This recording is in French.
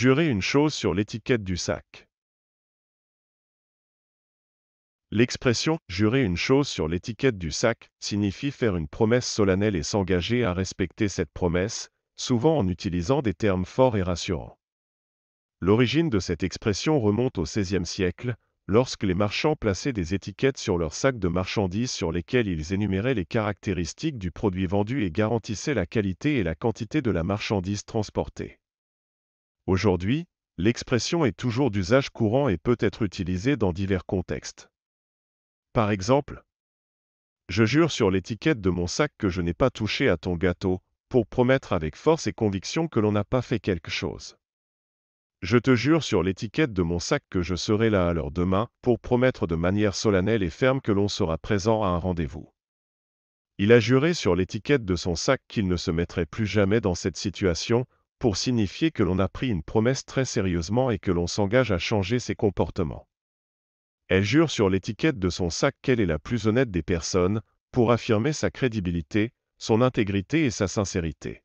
Jurer une chose sur l'étiquette du sac. L'expression jurer une chose sur l'étiquette du sac signifie faire une promesse solennelle et s'engager à respecter cette promesse, souvent en utilisant des termes forts et rassurants. L'origine de cette expression remonte au XVIe siècle, lorsque les marchands plaçaient des étiquettes sur leurs sacs de marchandises sur lesquelles ils énuméraient les caractéristiques du produit vendu et garantissaient la qualité et la quantité de la marchandise transportée. Aujourd'hui, l'expression est toujours d'usage courant et peut être utilisée dans divers contextes. Par exemple, je jure sur l'étiquette de mon sac que je n'ai pas touché à ton gâteau, pour promettre avec force et conviction que l'on n'a pas fait quelque chose. Je te jure sur l'étiquette de mon sac que je serai là à l'heure demain, pour promettre de manière solennelle et ferme que l'on sera présent à un rendez-vous. Il a juré sur l'étiquette de son sac qu'il ne se mettrait plus jamais dans cette situation, pour signifier que l'on a pris une promesse très sérieusement et que l'on s'engage à changer ses comportements. Elle jure sur l'étiquette de son sac qu'elle est la plus honnête des personnes, pour affirmer sa crédibilité, son intégrité et sa sincérité.